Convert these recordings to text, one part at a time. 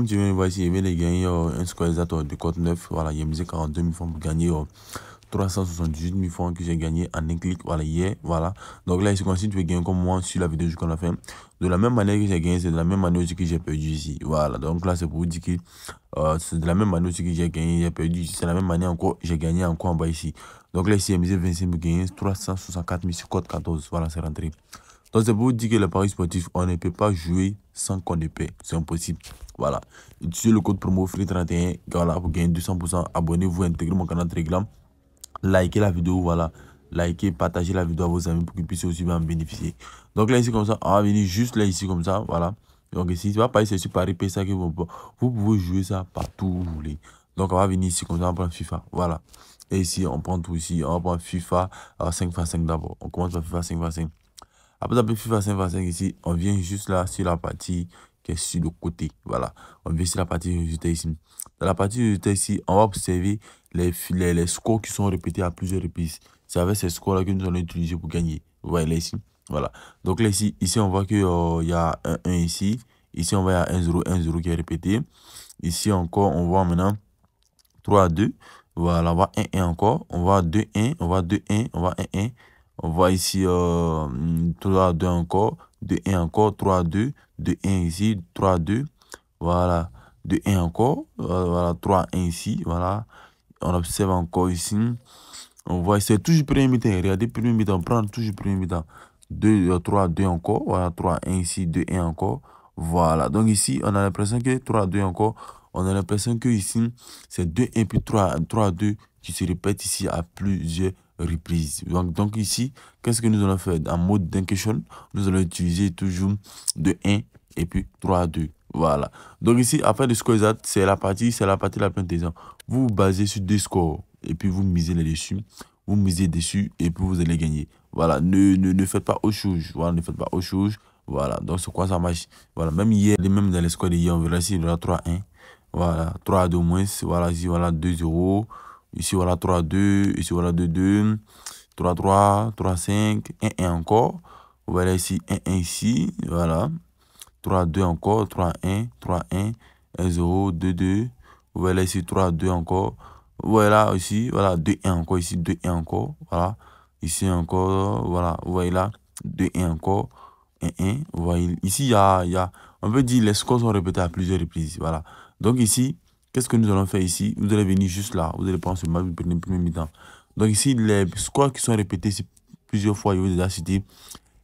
Comme tu viens de voir ici, il vient oh, oh, de gagner un square de code 9. Voilà, il y a misé 42 000 francs pour gagner 378 000 francs que j'ai gagné en un clic voilà hier voilà donc là ici comme si tu veux gagner comme moi sur la vidéo jusqu'à la fin de la même manière que j'ai gagné c'est de la même manière aussi que j'ai perdu ici voilà donc là c'est pour vous dire que euh, c'est de la même manière aussi que j'ai gagné j'ai perdu c'est la même manière encore j'ai gagné encore en bas ici donc là ici a misé 25 000 gagner 364 000 sur code 14 voilà c'est rentré donc, c'est pour vous dire que le paris sportif, on ne peut pas jouer sans qu'on ne paie. C'est impossible. Voilà. Utilisez le code promo FREE31 voilà, pour gagner 200%. Abonnez-vous, intégrez mon canal Telegram. Likez la vidéo, voilà. Likez, partagez la vidéo à vos amis pour qu'ils puissent aussi en bénéficier. Donc là, ici, comme ça, on va venir juste là, ici, comme ça, voilà. Donc ici, tu va pas c'est sur Paris, ça que vous, pouvez jouer ça partout où vous voulez. Donc on va venir ici, comme ça, on prend FIFA, voilà. Et ici, on prend tout ici, on prendre FIFA, 5 x 5 d'abord. On commence par FIFA 5 x 5. Après FIFA ici, on vient juste là sur la partie qui est sur le côté. Voilà. On vient sur la partie résultat ici. Dans la partie résultat ici, on va observer les, les, scores qui sont répétés à plusieurs reprises. C'est avec ces scores-là que nous allons utiliser pour gagner. Vous voyez là ici. Voilà. Donc là ici, ici on voit qu'il euh, y a un 1 ici. Ici on voit un 0, 1 0 qui est répété. Ici encore, on voit maintenant 3 2. Voilà, on voit 1 1 encore. On voit 2 1, on voit 2 1, on voit 1 1. On voit ici 3, euh, 2 encore, 2, 1 encore, 3, 2, 2, 1 ici, 3, 2. Voilà, 2, 1 encore, voilà, 3, 1 ici, voilà. On observe encore ici. On voit, c'est toujours premier mi-temps. Regardez, premier mi-temps, on prend toujours premier mi-temps. 2, 3, 2 encore, voilà, 3, 1 ici, 2, 1 encore. Voilà, donc ici, on a l'impression que 3, 2 encore, on a l'impression que ici, c'est 2, 1 puis 3, 2 qui se répète ici à plusieurs reprise. Donc, donc ici, qu'est-ce que nous allons faire En mode question nous allons utiliser toujours de 1 et puis 3, 2. Voilà. Donc ici, après le score exact, c'est la partie, c'est la partie la plus Vous vous basez sur deux scores et puis vous misez les dessus. Vous misez dessus et puis vous allez gagner. Voilà. Ne, ne, ne faites pas autre chose. Voilà, ne faites pas au chose. Voilà. Donc c'est quoi ça marche Voilà. Même hier, même dans les scores d'hier, on verra si il y 3-1. Voilà. 3 de moins. Voilà. Si voilà 2 euros. Ici, voilà 3-2. Ici, voilà 2-2. 3-3. 3-5. 1-1 encore. Voilà ici, 1-1 ici. Voilà. 3-2 encore. 3-1. 3-1. 1-0. 2-2. Voilà ici, 3-2 encore. Voilà ici. Voilà 2-1 encore. Ici, 2-1 encore. Voilà. Ici encore. Voilà. Vous voyez là. 2-1 encore. 1-1. Vous voyez. Ici, il y a. On peut dire les scores sont répétés à plusieurs reprises. Voilà. Donc ici. Qu'est-ce que nous allons faire ici Vous allez venir juste là. Vous allez prendre ce match, vous prenez le premier mi-temps. Donc ici, les scores qui sont répétés plusieurs fois, cité.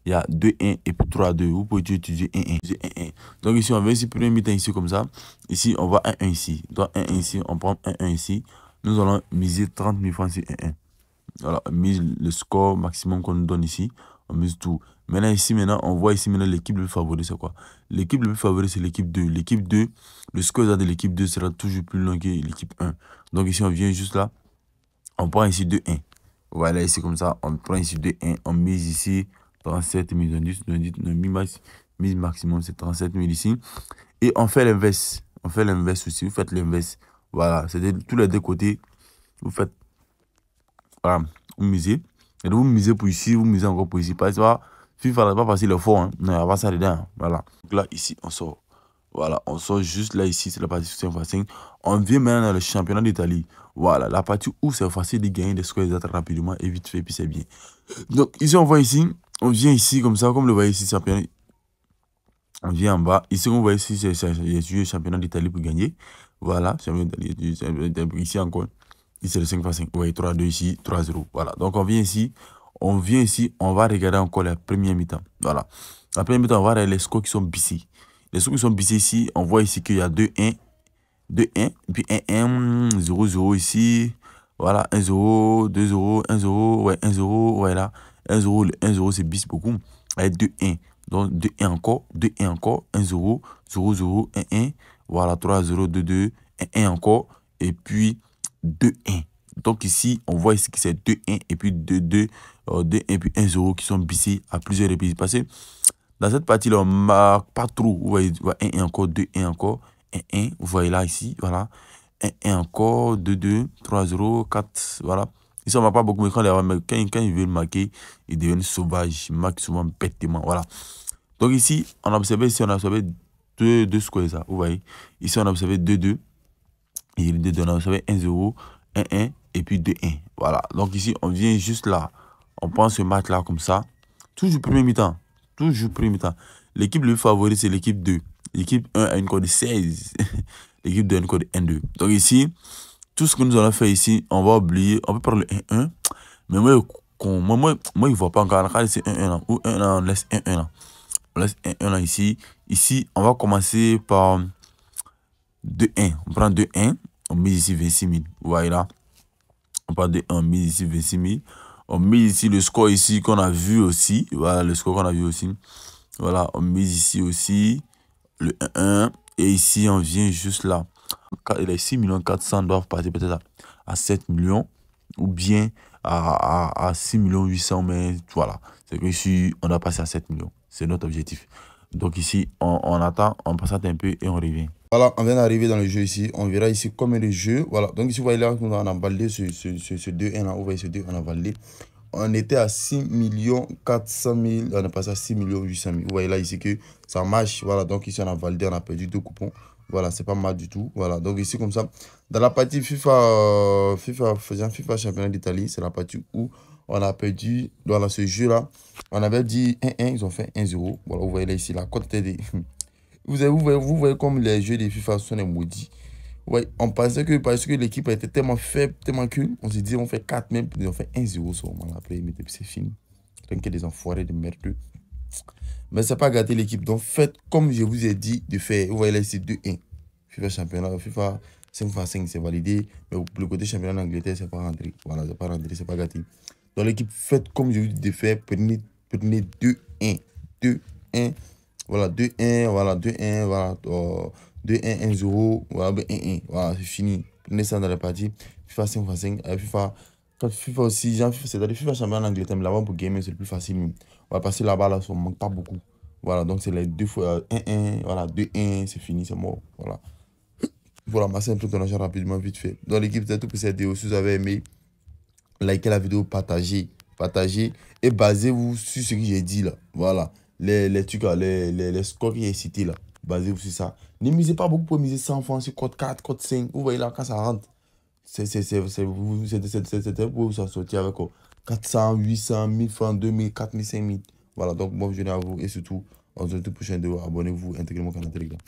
Il y a 2-1 et puis 3-2. Vous pouvez utiliser 1-1. Donc ici, on va ici, premier mi-temps ici comme ça. Ici, on va 1-1 ici. Donc 1-1 ici, on prend 1-1 ici. Nous allons miser 30 000 francs sur 1-1 voilà, on mise le score maximum qu'on nous donne ici, on mise tout. Maintenant, ici, maintenant, on voit ici, maintenant, l'équipe le plus favori, c'est quoi L'équipe le plus favori, c'est l'équipe 2. L'équipe 2, le score de l'équipe 2 sera toujours plus long que l'équipe 1. Donc, ici, on vient juste là, on prend ici 2-1. Voilà, ici, comme ça, on prend ici 2-1, on mise ici 37 000, on dit, on mise, maximum, c'est 37 000 ici. Et on fait l'inverse. On fait l'inverse aussi, vous faites l'inverse. Voilà, cest tous les deux côtés, vous faites vous misez. Et vous misez pour ici, vous misez encore pour ici. Parce que FIFA n'a pas passer le fond. Hein. Non, il ça dedans. Voilà. Donc là, ici, on sort. Voilà, on sort juste là, ici, c'est la partie 5 facile. On vient maintenant dans le championnat d'Italie. Voilà, la partie où c'est facile de gagner des scores rapidement et vite fait, puis c'est bien. Donc ici, on voit ici, on vient ici comme ça, comme le voyez ici, championnat. On vient en bas. Ici, on voit ici, c'est le championnat d'Italie pour gagner. Voilà, championnat d'Italie. Ici encore. Ici, le 5 fois 5. voyez 3-2 ici, 3-0. Voilà. Donc, on vient ici. On vient ici. On va regarder encore la première mi-temps. Voilà. La première mi-temps, on va regarder les scores qui sont bissés. Les scores qui sont bissés ici, on voit ici qu'il y a 2-1. 2-1. Puis 1-1. 0-0 ici. Voilà. 1-0. 2-0. 1-0. Ouais, 1-0. Ouais, 1-0. 1-0, c'est bis beaucoup. 2-1. Donc 2-1 encore, 2-1 encore, 1-0, 0-0, 1-1, voilà 3-0, 2-2, 1-1 encore, et puis 2-1. Donc ici, on voit ici que c'est 2-1 et puis 2-2, 2-1 euh, puis 1-0 qui sont bissés à plusieurs reprises. Parce que dans cette partie-là, on ne marque pas trop. Vous voyez, 1-1 encore, 2-1 encore, 1-1. Vous voyez là, ici, voilà. 1-1 encore, 2-2, 3-0, 4, voilà. Ici, on ne marque pas beaucoup, mais quand, quand, quand ils veulent marquer, ils deviennent sauvages. Ils marquent souvent bêtement, voilà. Donc ici, on a observé, ici, on a observé vous voyez. Ici, on a observé 2-2. Et il est donnant, vous savez, 1-0, 1-1 et puis 2-1. Voilà. Donc ici, on vient juste là. On prend ce match-là comme ça. Toujours premier mi-temps. Toujours premier mi-temps. L'équipe le favori, c'est l'équipe 2. L'équipe 1 a une code 16. l'équipe 2 a une code 1-2. Donc ici, tout ce que nous allons faire ici, on va oublier. On peut prendre le 1-1. Mais moi, moi, moi, il ne voit pas encore. Regardez, c'est 1-1 Ou 1-1, on laisse 1-1 On laisse 1-1 ici. Ici, on va commencer par 2-1. On prend 2-1. On met ici 26 000. Voilà. On parle de 1 000 ici 26 000. On met ici le score ici qu'on a vu aussi. Voilà le score qu'on a vu aussi. Voilà, on met ici aussi le 1. 1 Et ici, on vient juste là. Les 6 400 doivent passer peut-être à 7 millions ou bien à, à, à 6 800 mais voilà. C'est on a passé à 7 millions, c'est notre objectif. Donc ici, on, on attend, on passe un peu et on revient. Voilà, on vient d'arriver dans le jeu ici. On verra ici combien le jeu. Voilà, donc ici, vous voyez là, on a validé ce, ce, ce, 2-1 là. Vous voyez ce 2, on a validé. On était à 6 400 000. On est passé à 6 800 000. Vous voyez là ici que ça marche. Voilà, donc ici, on a validé, on a perdu deux coupons. Voilà, c'est pas mal du tout. Voilà, donc ici, comme ça, dans la partie FIFA, euh, FIFA, FIFA Championnat d'Italie, c'est la partie où on a perdu dans ce jeu-là. On avait dit 1-1, ils ont fait 1-0. Voilà, vous voyez là ici, la cote Vous voyez, vous, voyez, comme les jeux de FIFA sont des maudits. on pensait que parce que l'équipe était tellement faible, tellement cul, on s'est dit on fait 4 même, ont fait 1-0 seulement après, mais c'est fini. que des enfoirés de merdeux. Mais ça n'a pas gâté l'équipe. Donc faites comme je vous ai dit de faire. Vous voyez là ici 2-1. FIFA championnat, FIFA 5 5 c'est validé. Mais le côté championnat d'Angleterre, c'est pas rentré. Voilà, c'est pas rentré, c'est pas gâté dans l'équipe, faites comme je vous dis de faire. Prenez, 2-1. 2-1. Voilà, 2-1. Voilà, 2-1. Voilà, 2-1, euh, 1-0. Voilà, 1-1. Ben, voilà, c'est fini. Prenez ça dans la partie. FIFA 5 x 5. FIFA, quand FIFA aussi, cest dans les FIFA champion en Angleterre, mais là-bas pour gamer, c'est le plus facile. on va passer là-bas, là, ça ne manque pas beaucoup. Voilà, donc c'est les deux fois 1-1, euh, voilà, 2-1, c'est fini, c'est mort. Voilà. Voilà, ma simple ton achat rapidement, vite fait. Dans l'équipe, c'est tout pour cette vidéo. Si vous avez aimé, likez la vidéo, partagez, partagez et basez-vous sur ce que j'ai dit là. Voilà, les, les trucs, les, les, scores que cités là, basez-vous sur ça. Ne misez pas beaucoup pour miser 100 francs sur code 4, code 5. Vous voyez là, quand ça rentre, c'est pour ça sortir avec 400, 800, 1000 francs, 2000, 4000, 5000. Voilà, donc bonne journée à vous et surtout, on se retrouve prochain vidéo. Abonnez-vous, intégrez mon canal Telegram.